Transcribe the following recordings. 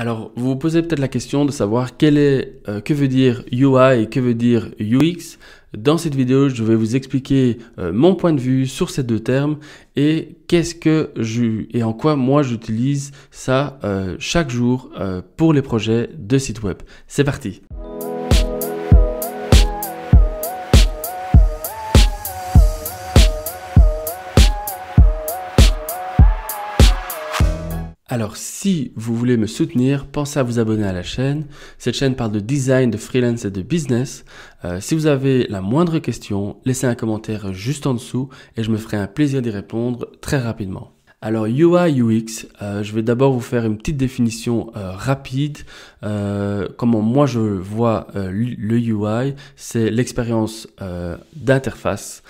Alors, vous vous posez peut-être la question de savoir quel est, euh, que veut dire UI et que veut dire UX. Dans cette vidéo, je vais vous expliquer euh, mon point de vue sur ces deux termes et qu'est-ce que je et en quoi moi j'utilise ça euh, chaque jour pour les projets de site web. C'est parti. Alors si vous voulez me soutenir, pensez à vous abonner à la chaîne. Cette chaîne parle de design, de freelance et de business. Euh, si vous avez la moindre question, laissez un commentaire juste en dessous et je me ferai un plaisir d'y répondre très rapidement. Alors UI UX, euh, je vais d'abord vous faire une petite définition euh, rapide. Euh, comment moi je vois euh, le UI, c'est l'expérience d'interface,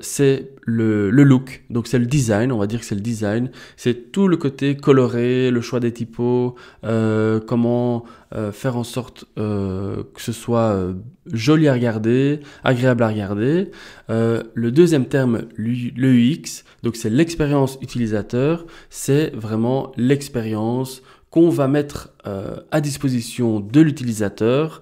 c'est le, le, look, donc c'est le design, on va dire que c'est le design, c'est tout le côté coloré, le choix des typos, comment euh, faire en sorte euh, que ce soit euh, joli à regarder, agréable à regarder. le deuxième terme, le UX, donc c'est l'expérience utilisateur, c'est vraiment l'expérience qu'on va mettre à disposition de l'utilisateur.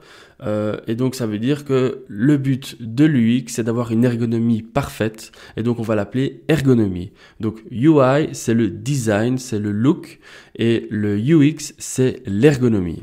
et donc ça veut dire que le but de l'UX, c'est d'avoir une ergonomie parfaite. Et donc on va l'appeler ergonomie. Donc UI, c'est le design, c'est le look. Et le UX, c'est l'ergonomie.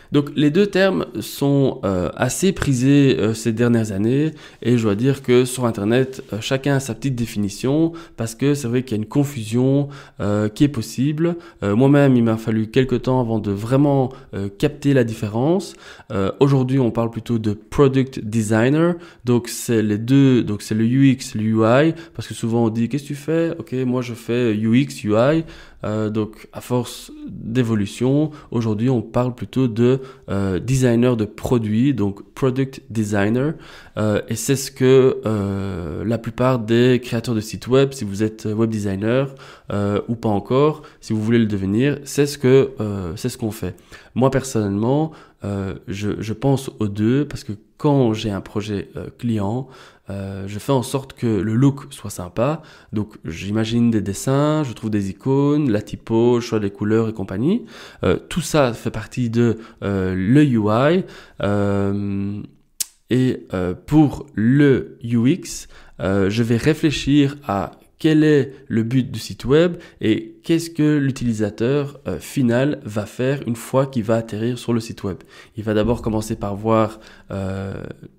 Donc les deux termes sont euh, assez prisés euh, ces dernières années et je dois dire que sur Internet, euh, chacun a sa petite définition parce que c'est vrai qu'il y a une confusion qui est possible. Moi-même, il m'a fallu quelques temps avant de vraiment capter la différence. Aujourd'hui, on parle plutôt de product designer. Donc c'est les deux, donc c'est le UX, le UI parce que souvent on dit qu'est-ce que tu fais Ok, moi je fais UX, UI. donc à force d'évolution, aujourd'hui on parle plutôt de euh, designer de produits, donc product designer. Euh, et c'est ce que euh, la plupart des créateurs de sites web, si vous êtes web designer ou pas encore, si vous voulez le devenir, c'est ce que c'est ce qu'on fait. Moi personnellement, euh, je, je, pense aux deux parce que quand j'ai un projet euh, client, euh, je fais en sorte que le look soit sympa. Donc j'imagine des dessins, je trouve des icônes, la typo, je choix des couleurs et compagnie. Euh, tout ça fait partie de le UI. et pour le UX, je vais réfléchir à quel est le but du site web et qu'est-ce que l'utilisateur euh, final va faire une fois qu'il va atterrir sur le site web. Il va d'abord commencer par voir euh,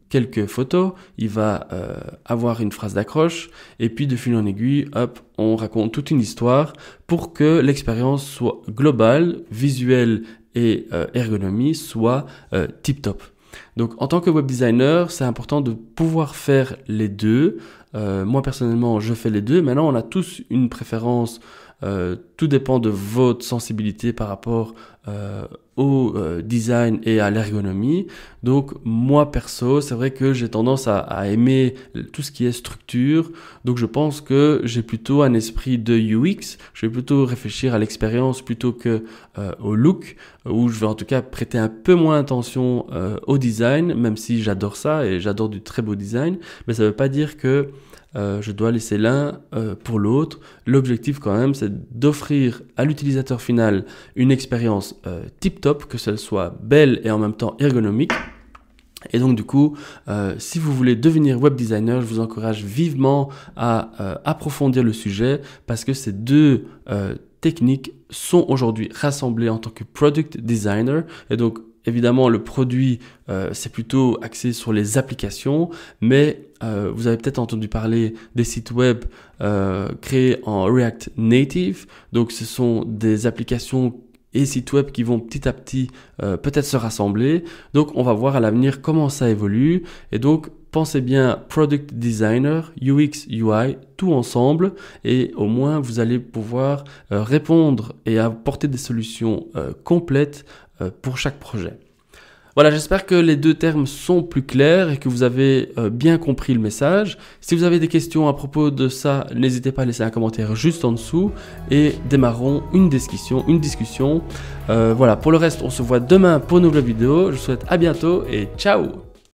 quelques photos, il va euh, avoir une phrase d'accroche et puis de fil en aiguille, hop, on raconte toute une histoire pour que l'expérience soit globale, visuelle et ergonomie soit tip top. Donc en tant que web designer, c'est important de pouvoir faire les deux. Euh, moi personnellement, je fais les deux. Maintenant, on a tous une préférence. Euh, tout dépend de votre sensibilité par rapport euh, au euh, design et à l'ergonomie. Donc moi perso, c'est vrai que j'ai tendance à, aimer tout ce qui est structure. Donc je pense que j'ai plutôt un esprit de UX. Je vais plutôt réfléchir à l'expérience plutôt que euh, au look, où je vais en tout cas prêter un peu moins attention euh, au design, même si j'adore ça et j'adore du très beau design. Mais ça ne veut pas dire que euh, je dois laisser l'un euh, pour l'autre. L'objectif quand même, c'est d'offrir à l'utilisateur final une expérience euh, tip-top, que celle soit belle et en même temps ergonomique. Et donc du coup, euh, si vous voulez devenir web designer, je vous encourage vivement à approfondir le sujet parce que ces deux techniques sont aujourd'hui rassemblées en tant que product designer. Et donc évidemment, le produit, euh, c'est plutôt axé sur les applications, mais euh, vous avez peut-être entendu parler des sites web euh, créés en React Native. Donc, ce sont des applications et sites web qui vont petit à petit euh, peut-être se rassembler. Donc on va voir à l'avenir comment ça évolue. Et donc pensez bien product designer, UX, UI, tout ensemble, et au moins vous allez pouvoir euh, répondre et apporter des solutions euh, complètes pour chaque projet. Voilà, j'espère que les deux termes sont plus clairs et que vous avez euh, bien compris le message. Si vous avez des questions à propos de ça, n'hésitez pas à laisser un commentaire juste en dessous et démarrons une discussion. Une discussion. Euh, voilà, pour le reste, on se voit demain pour une nouvelle vidéo. Je vous souhaite à bientôt et ciao